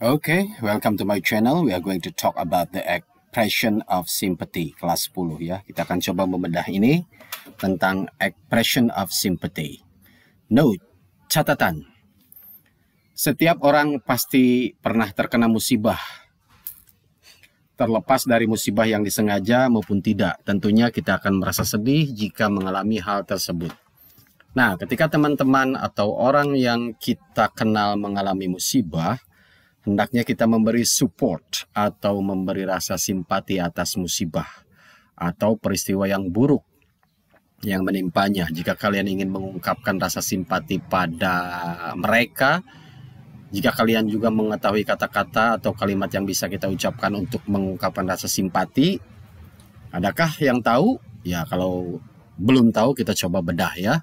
Okay, welcome to my channel. We are going to talk about the expression of sympathy kelas 10 ya. Kita akan coba membedah ini tentang expression of sympathy. Note, catatan. Setiap orang pasti pernah terkena musibah. Terlepas dari musibah yang disengaja maupun tidak, tentunya kita akan merasa sedih jika mengalami hal tersebut. Nah, ketika teman-teman atau orang yang kita kenal mengalami musibah, Hendaknya kita memberi support atau memberi rasa simpati atas musibah atau peristiwa yang buruk yang menimpanya. Jika kalian ingin mengungkapkan rasa simpati pada mereka, jika kalian juga mengetahui kata-kata atau kalimat yang bisa kita ucapkan untuk mengungkapkan rasa simpati, adakah yang tahu? Ya, kalau belum tahu kita coba bedah ya.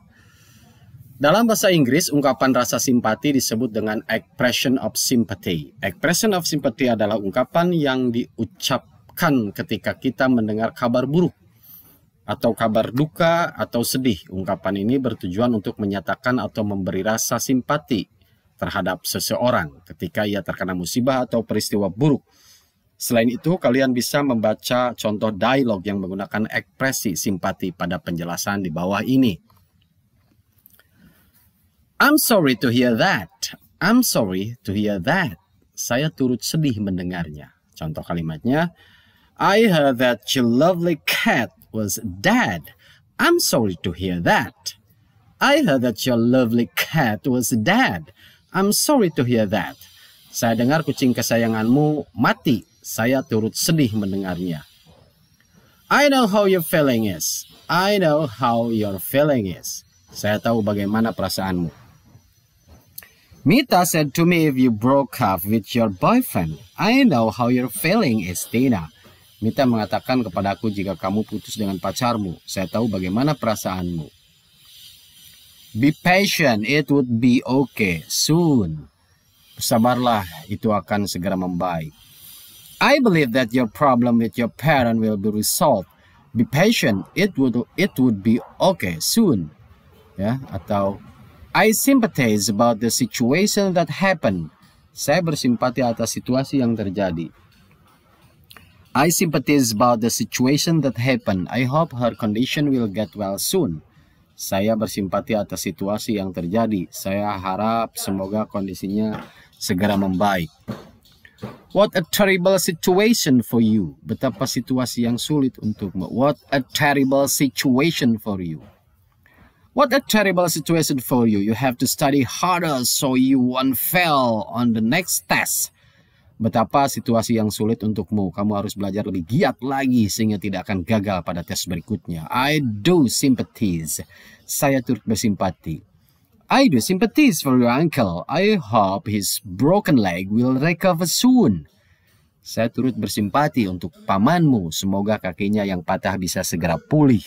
Dalam bahasa Inggris, ungkapan rasa simpati disebut dengan expression of sympathy. Expression of sympathy adalah ungkapan yang diucapkan ketika kita mendengar kabar buruk atau kabar duka atau sedih. Ungkapan ini bertujuan untuk menyatakan atau memberi rasa simpati terhadap seseorang ketika ia terkena musibah atau peristiwa buruk. Selain itu, kalian bisa membaca contoh dialog yang menggunakan ekspresi simpati pada penjelasan di bawah ini. I'm sorry to hear that. I'm sorry to hear that. Saya turut sedih mendengarnya. Contoh kalimatnya, I heard that your lovely cat was dead. I'm sorry to hear that. I heard that your lovely cat was dead. I'm sorry to hear that. Saya dengar kucing kesayanganmu mati. Saya turut sedih mendengarnya. I know how your feeling is. I know how your feeling is. Saya tahu bagaimana perasaanmu. Mita said to me if you broke up with your boyfriend, I know how you're feeling Estina. Mita mengatakan kepadaku jika kamu putus dengan pacarmu, saya tahu bagaimana perasaanmu. Be patient, it would be okay soon. Sabarlah, itu akan segera membaik. I believe that your problem with your parent will be resolved. Be patient, it would it would be okay soon. Ya, atau I sympathize about the situation that happened. Saya bersimpati atas situasi yang terjadi. I sympathize about the situation that happened. I hope her condition will get well soon. Saya bersimpati atas situasi yang terjadi. Saya harap semoga kondisinya segera membaik. What a terrible situation for you. Betapa situasi yang sulit untukmu. What a terrible situation for you. What a terrible situation for you. You have to study harder so you won't fail on the next test. Betapa situasi yang sulit untukmu. Kamu harus belajar lebih giat lagi sehingga tidak akan gagal pada tes berikutnya. I do sympathize. Saya turut bersimpati. I do sympathize for your uncle. I hope his broken leg will recover soon. Saya turut bersimpati untuk pamanmu. Semoga kakinya yang patah bisa segera pulih.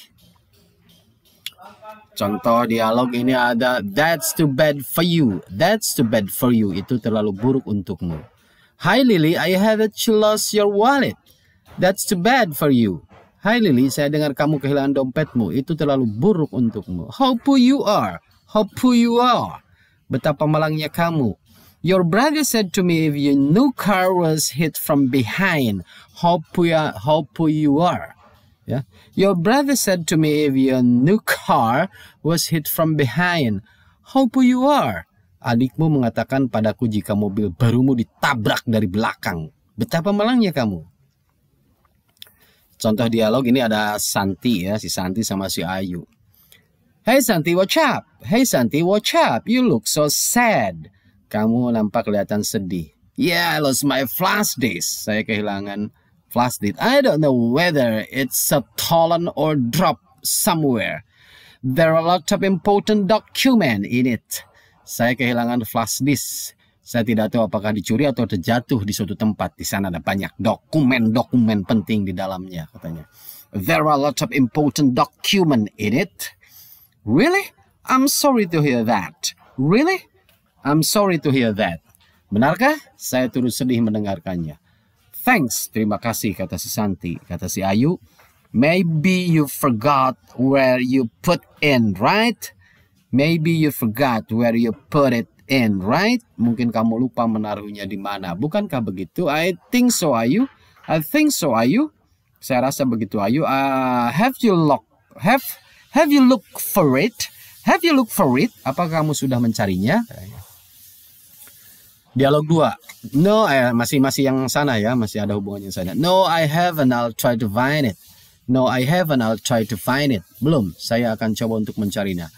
Contoh dialog ini ada That's too bad for you. That's too bad for you. Itu terlalu buruk untukmu. Hi Lily, I heard that you lost your wallet. That's too bad for you. Hi Lily, saya dengar kamu kehilangan dompetmu. Itu terlalu buruk untukmu. How poor you are. How poor you are. Betapa malangnya kamu. Your brother said to me if your new car was hit from behind, how how poor you are. Yeah. Your brother said to me if your new car was hit from behind, how poor you are. Adikmu mengatakan padaku jika mobil barumu ditabrak dari belakang. Betapa malangnya kamu. Contoh dialog ini ada Santi ya, si Santi sama si Ayu. Hey Santi, what's up? Hey Santi, what's up? You look so sad. Kamu nampak kelihatan sedih. Yeah, I lost my flash disk. Saya kehilangan flash did. I don't know whether it's a stolen or dropped somewhere. There are a lot of important document in it. Saya kehilangan flash disk. Saya tidak tahu apakah dicuri atau terjatuh di suatu tempat. Di sana ada banyak dokumen-dokumen penting di dalamnya katanya. There are a lot of important document in it. Really? I'm sorry to hear that. Really? I'm sorry to hear that. Benarkah? Saya turut sedih mendengarkannya. Thanks, terima kasih, kata si Santi. Kata si Ayu, maybe you forgot where you put in, right? Maybe you forgot where you put it in, right? Mungkin kamu lupa menaruhnya di mana. Bukankah begitu? I think so, Ayu. I think so, Ayu. Saya rasa begitu, Ayu. Uh, have you look have have you look for it? Have you look for it? Apa kamu sudah mencarinya? Dialog 2. No, I, eh, masih masih yang sana ya, masih ada hubungannya sana. No, I haven't. I'll try to find it. No, I haven't. I'll try to find it. Belum. Saya akan coba untuk mencarinya.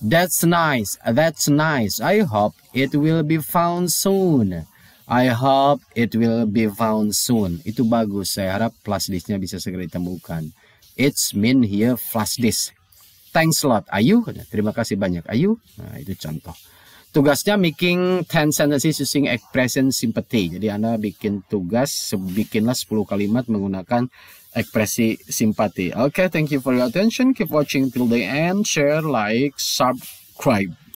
That's nice. That's nice. I hope it will be found soon. I hope it will be found soon. Itu bagus. Saya harap flash disknya bisa segera ditemukan. It's mean here flash disk. Thanks a lot. Ayu. Terima kasih banyak. Ayu. Nah, itu contoh tugasnya making 10 sentences using expression sympathy. Jadi Anda bikin tugas, bikinlah 10 kalimat menggunakan ekspresi simpati. Oke, okay, thank you for your attention. Keep watching till the end. Share, like, subscribe.